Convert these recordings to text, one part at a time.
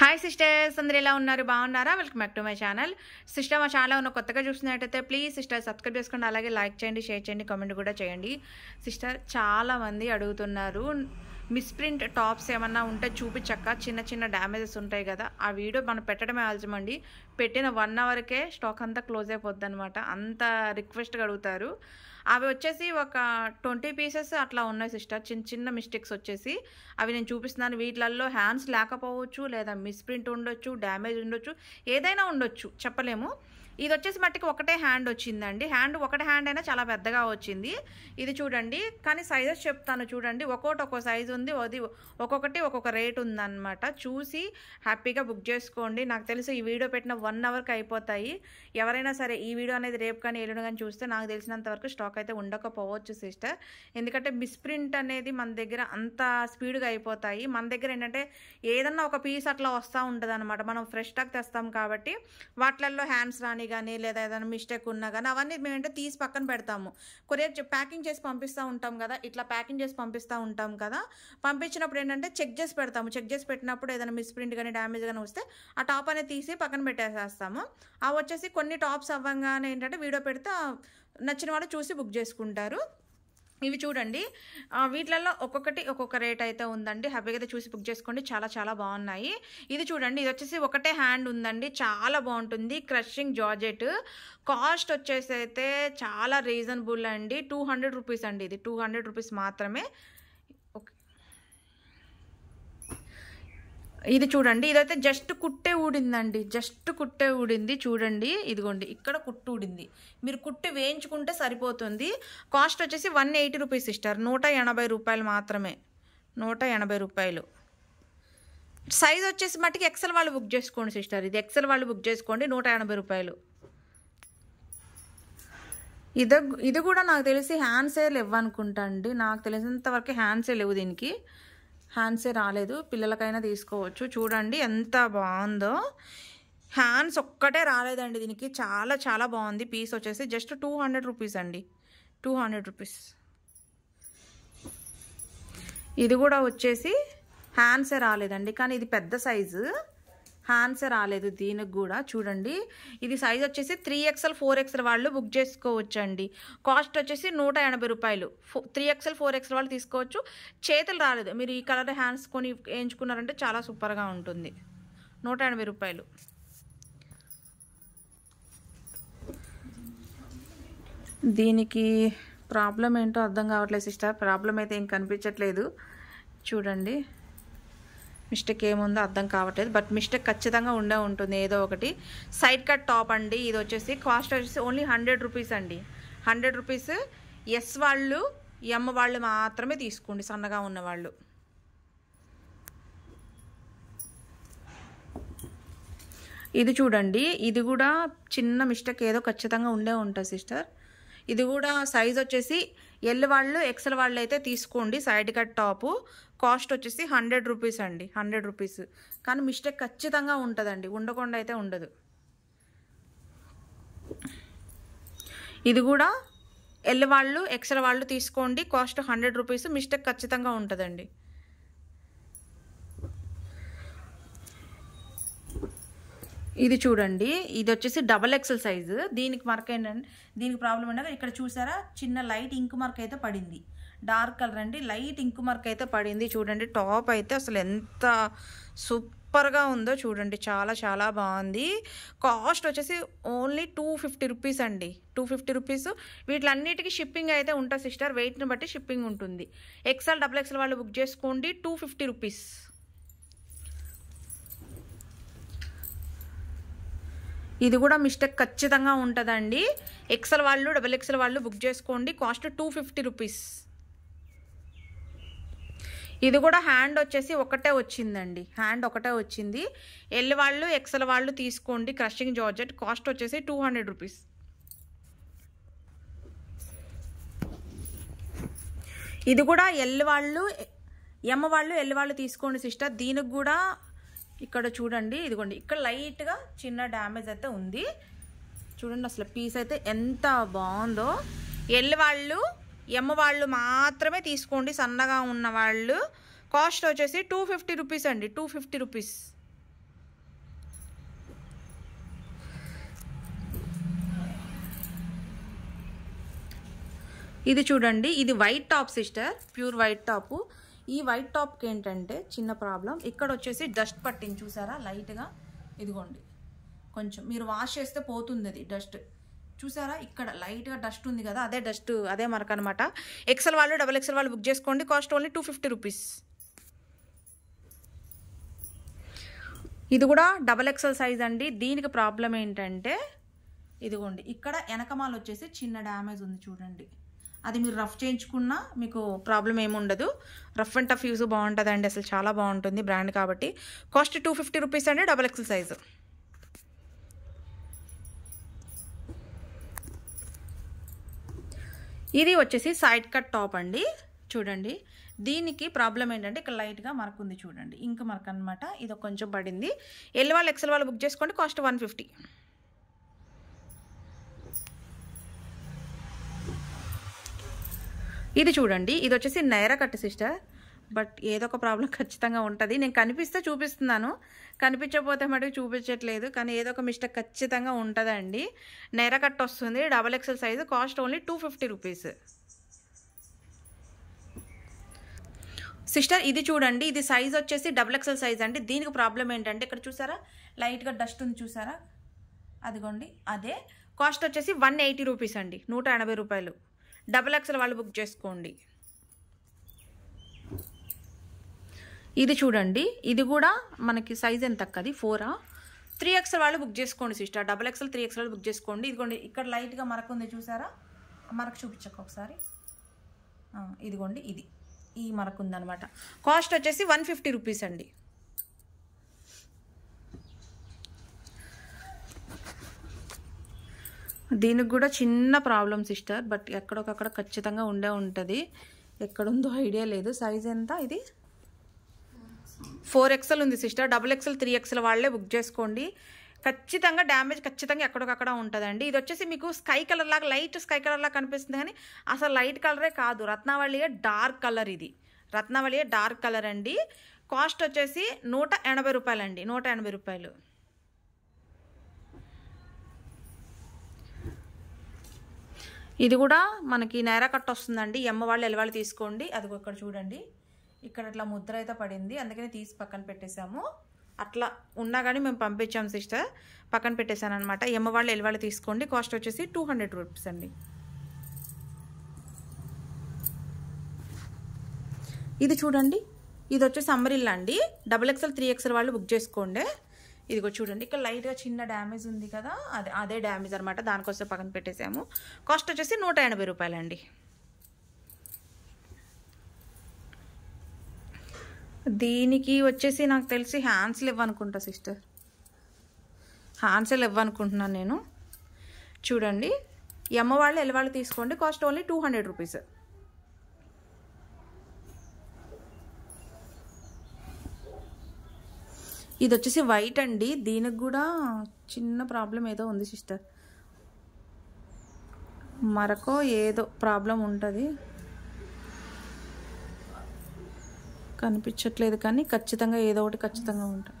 hi sisters అందరు ఎలా ఉన్నారు బాగున్నారా welcome back to my channel sister మా ఛానల్ ఉన్న కొత్తగా చూసినట్టయితే ప్లీజ్ సిస్టర్ సబ్స్క్రైబ్ చేసుకోండి అలాగే లైక్ చేయండి షేర్ చేయండి కామెంట్ కూడా చేయండి సిస్టర్ చాలామంది అడుగుతున్నారు మిస్ప్రింట్ టాప్స్ ఏమన్నా ఉంటే చూపించక్క చిన్న చిన్న డ్యామేజెస్ ఉంటాయి కదా ఆ వీడియో మనం పెట్టడమే ఆల్చమండి పెట్టిన వన్ అవర్కే స్టాక్ అంతా క్లోజ్ అయిపోద్ది అనమాట అంత రిక్వెస్ట్గా అడుగుతారు అవి వచ్చేసి ఒక ట్వంటీ పీసెస్ అట్లా ఉన్నాయి సిస్టర్ చిన్న చిన్న మిస్టేక్స్ వచ్చేసి అవి నేను చూపిస్తున్నాను వీటిలల్లో హ్యాండ్స్ లేకపోవచ్చు లేదా మిస్ప్రింట్ ఉండొచ్చు డ్యామేజ్ ఉండొచ్చు ఏదైనా ఉండొచ్చు చెప్పలేము ఇది వచ్చేసి మట్టికి ఒకటే హ్యాండ్ వచ్చిందండి హ్యాండ్ ఒకటి హ్యాండ్ అయినా చాలా పెద్దగా వచ్చింది ఇది చూడండి కానీ సైజెస్ చెప్తాను చూడండి ఒక్కొక్కటి ఒక్కో సైజు ఉంది అది ఒక్కొక్కటి ఒక్కొక్క రేట్ ఉందన్నమాట చూసి హ్యాపీగా బుక్ చేసుకోండి నాకు తెలుసు ఈ వీడియో పెట్టిన వన్ అవర్కి అయిపోతాయి ఎవరైనా సరే ఈ వీడియో అనేది రేపు కానీ ఏడు కానీ చూస్తే నాకు తెలిసినంత వరకు స్టాక్ అయితే ఉండకపోవచ్చు సిస్టర్ ఎందుకంటే మిస్ప్రింట్ అనేది మన దగ్గర అంత స్పీడ్గా అయిపోతాయి మన దగ్గర ఏంటంటే ఏదన్నా ఒక పీస్ అట్లా వస్తూ ఉంటుంది మనం ఫ్రెష్ స్టాక్ తెస్తాం కాబట్టి వాటిల్లో హ్యాండ్స్ రాని అని కానీ లేదా ఏదైనా మిస్టేక్ ఉన్నా కానీ అవన్నీ మేమేంటో తీసి పక్కన పెడతాము కొరియర్ ప్యాకింగ్ చేసి పంపిస్తూ ఉంటాం కదా ఇట్లా ప్యాకింగ్ చేసి పంపిస్తూ ఉంటాం కదా పంపించినప్పుడు ఏంటంటే చెక్ చేసి పెడతాము చెక్ చేసి పెట్టినప్పుడు ఏదైనా మిస్ప్రింట్ కానీ డ్యామేజ్ కానీ వస్తే ఆ టాప్ అనేది తీసి పక్కన పెట్టేసేస్తాము అవి వచ్చేసి కొన్ని టాప్స్ అవ్వంగానే ఏంటంటే వీడియో పెడితే నచ్చిన వాళ్ళు చూసి బుక్ చేసుకుంటారు ఇవి చూడండి వీటిలలో ఒక్కొక్కటి ఒక్కొక్క రేట్ అయితే ఉందండి హ్యాపీగా అయితే చూసి బుక్ చేసుకోండి చాలా చాలా బాగున్నాయి ఇది చూడండి ఇది వచ్చేసి ఒకటే హ్యాండ్ ఉందండి చాలా బాగుంటుంది క్రషింగ్ జార్జెట్ కాస్ట్ వచ్చేసి అయితే చాలా రీజనబుల్ అండి టూ హండ్రెడ్ రూపీస్ అండి ఇది టూ హండ్రెడ్ రూపీస్ మాత్రమే ఇది చూడండి ఇదైతే జస్ట్ కుట్టే ఊడిందండి జస్ట్ కుట్టే ఊడింది చూడండి ఇదిగోండి ఇక్కడ కుట్టు ఊడింది మీరు కుట్టు వేయించుకుంటే సరిపోతుంది కాస్ట్ వచ్చేసి వన్ ఎయిటీ రూపీస్ ఇస్తారు నూట ఎనభై రూపాయలు మాత్రమే నూట ఎనభై రూపాయలు సైజ్ వచ్చేసి మట్టికి ఎక్సెల్ వాళ్ళు బుక్ చేసుకోండి సిస్టర్ ఇది ఎక్సెల్ వాళ్ళు బుక్ చేసుకోండి నూట ఎనభై రూపాయలు ఇది ఇది కూడా నాకు తెలిసి హ్యాండ్ సేల్ ఇవ్వనుకుంటా అండి నాకు తెలిసినంత వరకు హ్యాండ్ సేల్ ఇవ్వు దీనికి హ్యాండ్సే రాలేదు పిల్లలకైనా తీసుకోవచ్చు చూడండి ఎంత బాగుందో హ్యాండ్స్ ఒక్కటే రాలేదండి దీనికి చాలా చాలా బాగుంది పీస్ వచ్చేసి జస్ట్ టూ హండ్రెడ్ రూపీస్ అండి టూ హండ్రెడ్ రూపీస్ ఇది కూడా వచ్చేసి హ్యాండ్సే రాలేదండి కానీ ఇది పెద్ద సైజు హ్యాండ్స్ రాలేదు దీనికి కూడా చూడండి ఇది సైజ్ వచ్చేసి త్రీ ఎక్స్ఎల్ ఫోర్ ఎక్స్ఎల్ వాళ్ళు బుక్ చేసుకోవచ్చండి కాస్ట్ వచ్చేసి నూట ఎనభై రూపాయలు త్రీ ఎక్స్ఎల్ ఫోర్ ఎక్స్ఎల్ వాళ్ళు తీసుకోవచ్చు చేతులు రాలేదు మీరు ఈ కలర్ హ్యాండ్స్ కొని వేయించుకున్నారంటే చాలా సూపర్గా ఉంటుంది నూట ఎనభై రూపాయలు దీనికి ప్రాబ్లం ఏంటో అర్థం కావట్లేదు సిస్టర్ ప్రాబ్లం అయితే ఏం కనిపించట్లేదు చూడండి మిస్టేక్ ఏముందో అర్థం కావట్లేదు బట్ మిస్టేక్ ఖచ్చితంగా ఉండే ఉంటుంది ఏదో ఒకటి సైడ్ కట్ టాప్ అండి ఇది వచ్చేసి కాస్ట్ వచ్చేసి ఓన్లీ హండ్రెడ్ రూపీస్ అండి హండ్రెడ్ రూపీస్ ఎస్ వాళ్ళు ఎమ్ వాళ్ళు మాత్రమే తీసుకోండి సన్నగా ఉన్నవాళ్ళు ఇది చూడండి ఇది కూడా చిన్న మిస్టేక్ ఏదో ఖచ్చితంగా ఉండే ఉంటుంది సిస్టర్ ఇది కూడా సైజ్ వచ్చేసి ఎల్ వాళ్ళు ఎక్సెల్ వాళ్ళు అయితే తీసుకోండి సైడ్ కట్ టాపు కాస్ట్ వచ్చేసి హండ్రెడ్ రూపీస్ అండి హండ్రెడ్ రూపీస్ కానీ మిస్టేక్ ఖచ్చితంగా ఉంటుందండి ఉండకుండా అయితే ఉండదు ఇది కూడా ఎల్ వాళ్ళు ఎక్సెల్ వాళ్ళు తీసుకోండి కాస్ట్ హండ్రెడ్ రూపీస్ మిస్టేక్ ఖచ్చితంగా ఉంటుందండి ఇది చూడండి ఇది వచ్చేసి డబల్ ఎక్సెల్ సైజు దీనికి మార్క్ ఏంటంటే దీనికి ప్రాబ్లం ఏంటంటే ఇక్కడ చూసారా చిన్న లైట్ ఇంక్ మార్క్ అయితే పడింది డార్క్ కలర్ అండి లైట్ ఇంక్ మార్క్ అయితే పడింది చూడండి టాప్ అయితే అసలు ఎంత సూపర్గా ఉందో చూడండి చాలా చాలా బాగుంది కాస్ట్ వచ్చేసి ఓన్లీ టూ ఫిఫ్టీ రూపీస్ అండి టూ ఫిఫ్టీ రూపీస్ వీటిలన్నిటికీ షిప్పింగ్ అయితే ఉంటుంది సిస్టర్ వెయిట్ని బట్టి షిప్పింగ్ ఉంటుంది ఎక్సెల్ డబల్ ఎక్సెల్ వాళ్ళు బుక్ చేసుకోండి టూ ఫిఫ్టీ రూపీస్ ఇది కూడా మిస్టేక్ ఖచ్చితంగా ఉంటుందండి ఎక్సెల్ వాళ్ళు డబుల్ ఎక్సెల్ వాళ్ళు బుక్ చేసుకోండి కాస్ట్ టూ ఫిఫ్టీ రూపీస్ ఇది కూడా హ్యాండ్ వచ్చేసి ఒకటే వచ్చిందండి హ్యాండ్ ఒకటే వచ్చింది ఎల్లి వాళ్ళు ఎక్సెల్ వాళ్ళు తీసుకోండి క్రషింగ్ జార్జెట్ కాస్ట్ వచ్చేసి టూ హండ్రెడ్ రూపీస్ ఇది కూడా ఎల్లి వాళ్ళు ఎమ్మ వాళ్ళు ఎల్లి వాళ్ళు తీసుకోండి సిస్టర్ దీనికి కూడా ఇక్కడ చూడండి ఇదిగోండి ఇక్కడ లైట్గా చిన్న డ్యామేజ్ అయితే ఉంది చూడండి అసలు పీస్ అయితే ఎంత బాగుందో ఎల్లి వాళ్ళు ఎమ్మ వాళ్ళు మాత్రమే తీసుకోండి సన్నగా ఉన్న వాళ్ళు కాస్ట్ వచ్చేసి టూ ఫిఫ్టీ రూపీస్ అండి టూ ఫిఫ్టీ రూపీస్ ఇది చూడండి ఇది white top sister pure white top ఈ వైట్ టాప్కి ఏంటంటే చిన్న ప్రాబ్లం ఇక్కడ వచ్చేసి డస్ట్ పట్టింది చూసారా లైట్గా ఇదిగోండి కొంచెం మీరు వాష్ చేస్తే పోతుంది అది డస్ట్ చూసారా ఇక్కడ లైట్గా డస్ట్ ఉంది కదా అదే డస్ట్ అదే మరక అనమాట ఎక్సెల్ వాళ్ళు డబల్ ఎక్సెల్ వాళ్ళు బుక్ చేసుకోండి cost only two fifty rupees ఇది కూడా డబల్ ఎక్సెల్ సైజ్ అండి దీనికి ప్రాబ్లం ఏంటంటే ఇదిగోండి ఇక్కడ వెనకమాల వచ్చేసి చిన్న డ్యామేజ్ ఉంది చూడండి అది మీరు రఫ్ చేయించుకున్నా మీకు ప్రాబ్లం ఏముండదు రఫ్ అండ్ టఫ్ యూజ్ బాగుంటుందండి అసలు చాలా బాగుంటుంది బ్రాండ్ కాబట్టి కాస్ట్ టూ ఫిఫ్టీ రూపీస్ అండి డబల్ ఎక్సెల్ సైజు ఇది వచ్చేసి సైడ్ కట్ టాప్ అండి చూడండి దీనికి ప్రాబ్లం ఏంటంటే ఇక్కడ లైట్గా మరక ఉంది చూడండి ఇంకా మరక అనమాట ఇది కొంచెం పడింది ఎల్ వాళ్ళు ఎక్సెల్ వాళ్ళు బుక్ చేసుకోండి కాస్ట్ వన్ ఫిఫ్టీ ఇది చూడండి ఇది వచ్చేసి నైరా కట్ సిస్టర్ బట్ ఏదో ఒక ప్రాబ్లం ఖచ్చితంగా ఉంటుంది నేను కనిపిస్తే చూపిస్తున్నాను కనిపించకపోతే మటుకు చూపించట్లేదు కానీ ఏదో ఒక మిస్టేక్ ఖచ్చితంగా ఉంటుందండి నైరా కట్ వస్తుంది double XL size cost only two fifty rupees sister ఇది చూడండి ఇది సైజ్ వచ్చేసి డబుల్ ఎక్సెల్ సైజ్ అండి దీనికి ప్రాబ్లం ఏంటంటే ఇక్కడ చూసారా లైట్గా డస్ట్ ఉంది చూసారా అదిగోండి అదే కాస్ట్ వచ్చేసి వన్ ఎయిటీ రూపీస్ అండి నూట ఎనభై రూపాయలు డబల్ ఎక్స్ఎల్ వాళ్ళు బుక్ చేసుకోండి ఇది చూడండి ఇది కూడా మనకి సైజ్ ఎంత అక్కది ఫోరా త్రీ ఎక్స్ఎల్ వాళ్ళు బుక్ చేసుకోండి sister double XL three XL book చేసుకోండి ఇదిగోండి ఇక్కడ లైట్గా మరకు ఉంది చూసారా మరకు చూపించక ఒకసారి ఇదిగోండి ఇది ఈ మరకు ఉందనమాట కాస్ట్ వచ్చేసి వన్ ఫిఫ్టీ రూపీస్ అండి దీనికి కూడా చిన్న ప్రాబ్లం సిస్టర్ బట్ ఎక్కడొకక్కడ ఖచ్చితంగా ఉండే ఉంటుంది ఎక్కడుందో ఐడియా లేదు సైజ్ ఎంత ఇది ఫోర్ ఎక్స్ఎల్ ఉంది sister double XL three XL వాళ్ళే బుక్ చేసుకోండి ఖచ్చితంగా డ్యామేజ్ ఖచ్చితంగా ఎక్కడికక్కడ ఉంటుందండి ఇది వచ్చేసి మీకు స్కై కలర్ లాగా లైట్ స్కై కలర్ లాగా కనిపిస్తుంది కానీ అసలు లైట్ కలరే కాదు రత్నావళియే డార్క్ కలర్ ఇది రత్నావళియే డార్క్ కలర్ అండి కాస్ట్ వచ్చేసి నూట ఎనభై రూపాయలండి నూట ఎనభై రూపాయలు ఇది కూడా మనకి నేర కట్ట వస్తుందండి ఎమ్మ వాళ్ళు ఎలవాళ్ళు తీసుకోండి అది ఇక్కడ చూడండి ఇక్కడ అట్లా ముద్ర అయితే పడింది అందుకని తీసి పక్కన పెట్టేశాము అట్లా ఉన్నా కానీ మేము పంపించాము సిస్టర్ పక్కన పెట్టేశాను అనమాట ఎమ్మ వాళ్ళు ఎలవాళ్ళు తీసుకోండి కాస్ట్ వచ్చేసి టూ హండ్రెడ్ రూపీస్ అండి ఇది చూడండి ఇది వచ్చేసి అమ్మరిల్లా అండి డబుల్ ఎక్స్ఎల్ త్రీ ఎక్స్ఎల్ వాళ్ళు బుక్ చేసుకోండి ఇదిగో చూడండి ఇక్కడ లైట్గా చిన్న డ్యామేజ్ ఉంది కదా అదే అదే డ్యామేజ్ అనమాట దానికోసం పక్కన పెట్టేసాము కాస్ట్ వచ్చేసి నూట ఎనభై రూపాయలండి దీనికి వచ్చేసి నాకు తెలిసి హ్యాండ్స్లు ఇవ్వనుకుంటా సిస్టర్ హ్యాండ్స్లు ఇవ్వనుకుంటున్నాను నేను చూడండి అమ్మవాళ్ళు ఎల్లవాళ్ళు తీసుకోండి cost only two hundred rupees ఇది వచ్చేసి వైట్ అండి దీనికి కూడా చిన్న ప్రాబ్లం ఏదో ఉంది సిస్టర్ మరకో ఏదో ప్రాబ్లం ఉంటుంది కనిపించట్లేదు కానీ ఖచ్చితంగా ఏదో ఒకటి ఖచ్చితంగా ఉంటా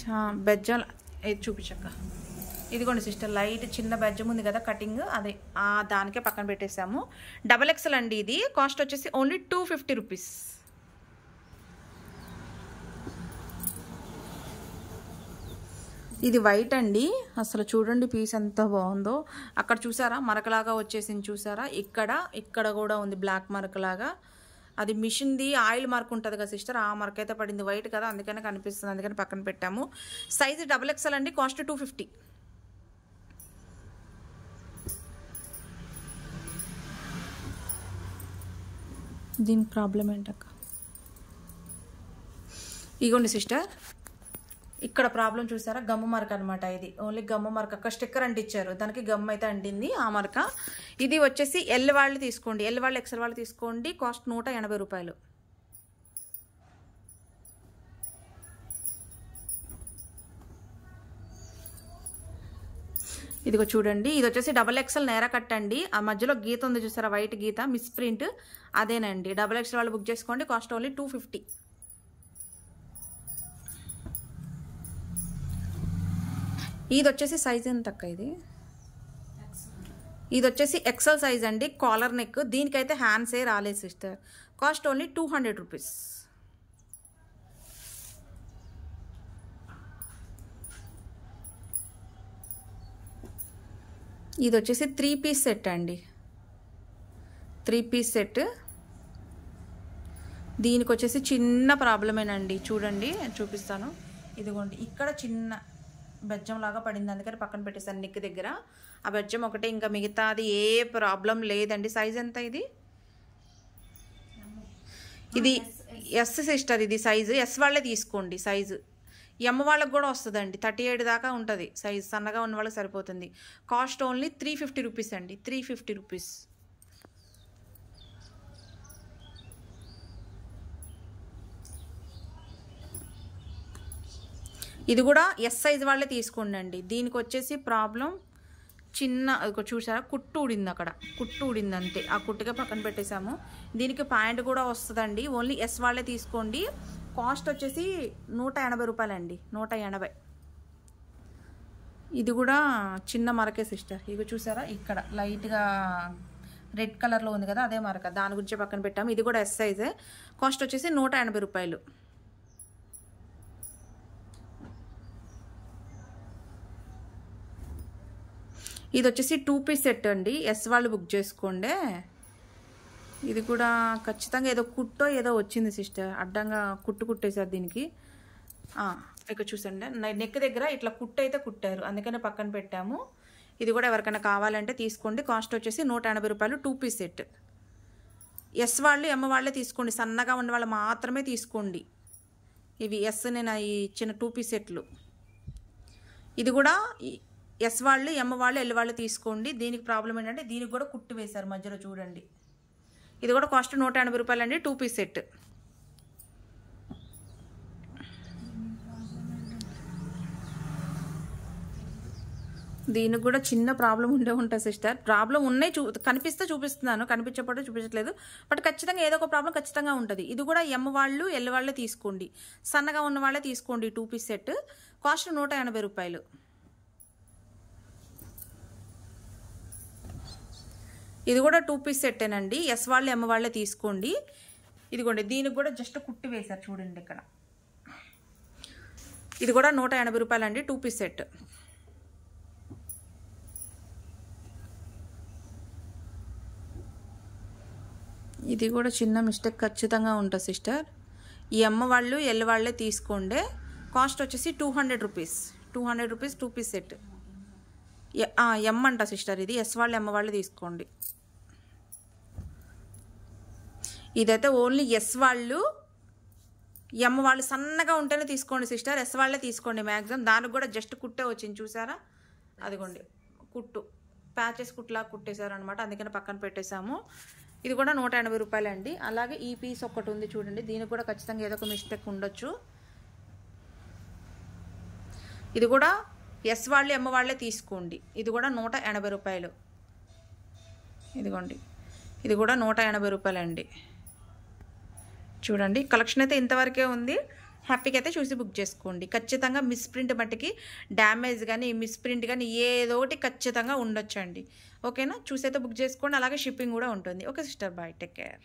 చా బెజ్జాలు చూపించక్క ఇదిగోండి సిస్టర్ లైట్ చిన్న బెజ్జం ఉంది కదా కటింగ్ అదే దానికే పక్కన పెట్టేసాము డబల్ ఎక్సెల్ అండి ఇది కాస్ట్ వచ్చేసి ఓన్లీ టూ ఫిఫ్టీ రూపీస్ ఇది వైట్ అండి అసలు చూడండి పీస్ ఎంత బాగుందో అక్కడ చూసారా మరకలాగా వచ్చేసింది చూసారా ఇక్కడ ఇక్కడ కూడా ఉంది బ్లాక్ మరకలాగా అది మిషన్ది ఆయిల్ మార్క్ ఉంటుంది కదా సిస్టర్ ఆ మార్క్ అయితే పడింది వైట్ కదా అందుకనే కనిపిస్తుంది అందుకని పక్కన పెట్టాము సైజు డబుల్ ఎక్స్ఎల్ అండి కాస్ట్ టూ ఫిఫ్టీ దీని ప్రాబ్లం ఏంటక్క ఇగోండి సిస్టర్ ఇక్కడ ప్రాబ్లం చూసారా గమ్మ మరక అనమాట ఇది ఓన్లీ గమ్మ మరక ఒక స్టిక్కర్ అంటే ఇచ్చారు దానికి గమ్ అయితే అంటింది ఆ మరక ఇది వచ్చేసి ఎల్ వాళ్ళు తీసుకోండి ఎల్ వాళ్ళు ఎక్సెల్ వాళ్ళు తీసుకోండి కాస్ట్ నూట ఎనభై రూపాయలు ఇదిగో చూడండి ఇది వచ్చేసి డబల్ ఎక్సెల్ నేర కట్టండి ఆ మధ్యలో గీత ఉంది చూసారా వైట్ గీత మిస్ ప్రింట్ అదేనండి డబల్ ఎక్సెల్ వాళ్ళు బుక్ చేసుకోండి కాస్ట్ ఓన్లీ టూ ఫిఫ్టీ ఇది వచ్చేసి సైజ్ ఎంత ఇది ఇది వచ్చేసి ఎక్సెల్ సైజ్ అండి కాలర్ నెక్ దీనికైతే హ్యాండ్సే రాలేదు sister cost only two hundred rupees ఇది వచ్చేసి త్రీ పీస్ సెట్ అండి త్రీ పీస్ సెట్ దీనికి వచ్చేసి చిన్న ప్రాబ్లమేనండి చూడండి చూపిస్తాను ఇదిగోండి ఇక్కడ చిన్న బెజ్జం లాగా పడింది అందుకని పక్కన పెట్టేశాను నిక్ దగ్గర ఆ బెజ్జం ఒకటి ఇంకా మిగతా అది ఏ ప్రాబ్లం లేదండి సైజ్ ఎంత ఇది ఇది ఎస్ సిస్టర్ ఇది సైజు ఎస్ వాళ్ళే తీసుకోండి సైజు ఎమ్ వాళ్ళకి కూడా వస్తుందండి థర్టీ ఎయిట్ దాకా ఉంటుంది సైజ్ సన్నగా ఉన్న వాళ్ళకి సరిపోతుంది cost only three fifty rupees అండి త్రీ ఫిఫ్టీ రూపీస్ ఇది కూడా ఎస్ సైజ్ వాళ్ళే తీసుకోండి దీనికి వచ్చేసి ప్రాబ్లం చిన్న చూసారా కుట్టు ఊడింది అక్కడ కుట్టు ఊడింది అంతే ఆ కుట్టుగా పక్కన పెట్టేశాము దీనికి ప్యాంట్ కూడా వస్తుందండి ఓన్లీ ఎస్ వాళ్ళే తీసుకోండి కాస్ట్ వచ్చేసి నూట ఎనభై రూపాయలండి నూట ఎనభై ఇది కూడా చిన్న మరకే సిస్టర్ ఇక చూసారా ఇక్కడ లైట్గా రెడ్ కలర్లో ఉంది కదా అదే మరక దాని గురించి పక్కన పెట్టాము ఇది కూడా ఎస్ సైజే కాస్ట్ వచ్చేసి నూట రూపాయలు ఇది వచ్చేసి టూ పీస్ సెట్ అండి ఎస్ వాళ్ళు బుక్ చేసుకోండి ఇది కూడా ఖచ్చితంగా ఏదో కుట్టో ఏదో వచ్చింది సిస్టర్ అడ్డంగా కుట్టు కుట్టేశారు దీనికి ఇక్కడ చూసండి నెక్ దగ్గర ఇట్లా కుట్టు అయితే కుట్టారు అందుకనే పక్కన పెట్టాము ఇది కూడా ఎవరికైనా కావాలంటే తీసుకోండి కాస్ట్ వచ్చేసి నూట ఎనభై రూపాయలు టూ పీస్ సెట్ ఎస్ వాళ్ళు ఎమ్మ వాళ్ళే తీసుకోండి సన్నగా ఉన్న వాళ్ళు మాత్రమే తీసుకోండి ఇవి ఎస్ నేను ఇచ్చిన టూ పీస్ సెట్లు ఇది కూడా ఎస్ వాళ్ళు ఎమ్మ వాళ్ళు ఎల్ వాళ్ళు తీసుకోండి దీనికి ప్రాబ్లం ఏంటంటే దీనికి కూడా కుట్టు వేశారు మధ్యలో చూడండి ఇది కూడా కాస్ట్ నూట ఎనభై రూపాయలు అండి టూ పీస్ సెట్ దీనికి కూడా చిన్న ప్రాబ్లం ఉండే ఉంటుంది సిస్టర్ ప్రాబ్లం ఉన్నాయి చూ కనిపిస్తే చూపిస్తున్నాను కనిపించేప్పుడు చూపించట్లేదు బట్ ఖచ్చితంగా ఏదో ఒక ప్రాబ్లం ఖచ్చితంగా ఉంటుంది ఇది కూడా ఎమ్ వాళ్ళు ఎల్ వాళ్ళే తీసుకోండి సన్నగా ఉన్న వాళ్ళే తీసుకోండి టూ పీస్ సెట్ కాస్ట్ నూట ఎనభై రూపాయలు ఇది కూడా టూ పీస్ సెట్టేనండి ఎస్ వాళ్ళే ఎమ్మ వాళ్ళే తీసుకోండి ఇదిగోండి దీనికి కూడా జస్ట్ కుట్టి వేశారు చూడండి ఇక్కడ ఇది కూడా నూట ఎనభై అండి టూ పీస్ సెట్ ఇది కూడా చిన్న మిస్టేక్ ఖచ్చితంగా ఉంటుంది సిస్టర్ ఈ అమ్మ వాళ్ళు ఎల్ల వాళ్ళే తీసుకోండి కాస్ట్ వచ్చేసి two hundred rupees two hundred rupees two piece set M అంట సిస్టర్ ఇది ఎస్ వాళ్ళు ఎమ్ వాళ్ళు తీసుకోండి ఇదైతే ఓన్లీ ఎస్ వాళ్ళు ఎమ్ వాళ్ళు సన్నగా ఉంటేనే తీసుకోండి సిస్టర్ ఎస్ వాళ్ళే తీసుకోండి మ్యాక్సిమం దానికి కూడా జస్ట్ కుట్టే వచ్చింది చూసారా అదిగోండి కుట్టు ప్యాచెస్ కుట్లా కుట్టేశారు అనమాట అందుకని పక్కన పెట్టేశాము ఇది కూడా నూట ఎనభై రూపాయలండి అలాగే ఈ పీస్ ఒకటి ఉంది చూడండి దీనికి కూడా ఖచ్చితంగా ఏదో ఒక మిస్టేక్ ఉండొచ్చు ఇది కూడా ఎస్ వాళ్ళే ఎమ్మ వాళ్ళే తీసుకోండి ఇది కూడా నూట ఎనభై రూపాయలు ఇదిగోండి ఇది కూడా నూట ఎనభై రూపాయలండి చూడండి కలెక్షన్ అయితే ఇంతవరకే ఉంది హ్యాపీకి అయితే చూసి బుక్ చేసుకోండి ఖచ్చితంగా మిస్ప్రింట్ మట్టికి డ్యామేజ్ కానీ మిస్ప్రింట్ కానీ ఏదో ఒకటి ఖచ్చితంగా ఉండొచ్చండి ఓకేనా చూసి అయితే బుక్ చేసుకోండి అలాగే షిప్పింగ్ కూడా ఉంటుంది okay sister bye take care